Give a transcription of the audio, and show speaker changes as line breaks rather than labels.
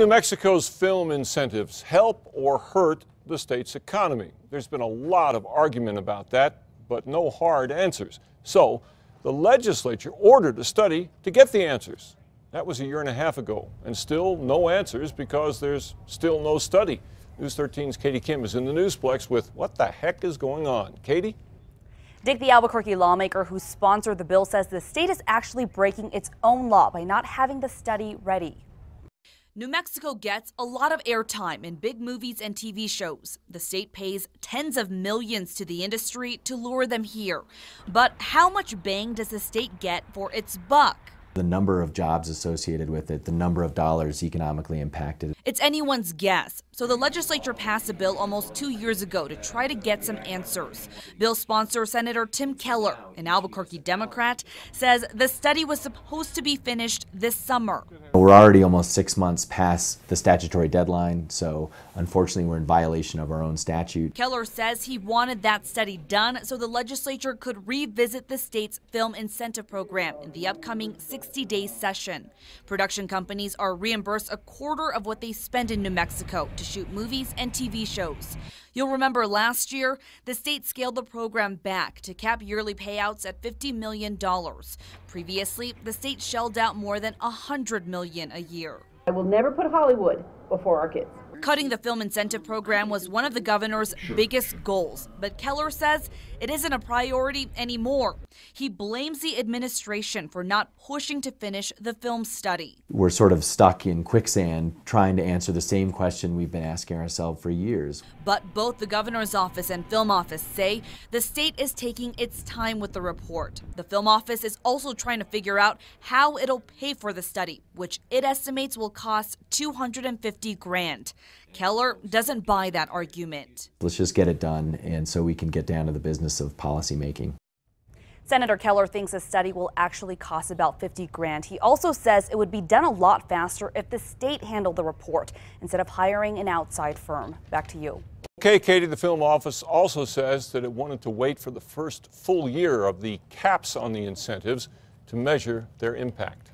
New Mexico's film incentives help or hurt the state's economy? There's been a lot of argument about that, but no hard answers. So the legislature ordered a study to get the answers. That was a year and a half ago, and still no answers because there's still no study. News 13's Katie Kim is in the Newsplex with what the heck is going on. Katie?
Dick, the Albuquerque lawmaker who sponsored the bill, says the state is actually breaking its own law by not having the study ready. New Mexico gets a lot of airtime in big movies and TV shows. The state pays tens of millions to the industry to lure them here. But how much bang does the state get for its buck?
The number of jobs associated with it, the number of dollars economically impacted.
It's anyone's guess. So the legislature passed a bill almost two years ago to try to get some answers. Bill sponsor Senator Tim Keller, an Albuquerque Democrat, says the study was supposed to be finished this summer.
We're already almost six months past the statutory deadline, so unfortunately we're in violation of our own statute.
Keller says he wanted that study done so the legislature could revisit the state's film incentive program in the upcoming 60 day session. Production companies are reimbursed a quarter of what they they spend in New Mexico to shoot movies and TV shows. You'll remember last year, the state scaled the program back to cap yearly payouts at $50 million. Previously, the state shelled out more than $100 million a year. I will never put Hollywood before our kids. Cutting the film incentive program was one of the governor's biggest goals, but Keller says it isn't a priority anymore. He blames the administration for not pushing to finish the film study.
We're sort of stuck in quicksand trying to answer the same question we've been asking ourselves for years.
But both the governor's office and film office say the state is taking its time with the report. The film office is also trying to figure out how it'll pay for the study, which it estimates will cost 250 grand. Keller doesn't buy that argument.
Let's just get it done, and so we can get down to the business of policymaking.
Senator Keller thinks the study will actually cost about 50 grand. He also says it would be done a lot faster if the state handled the report instead of hiring an outside firm. Back to you.
Okay, Katie, the film office also says that it wanted to wait for the first full year of the caps on the incentives to measure their impact.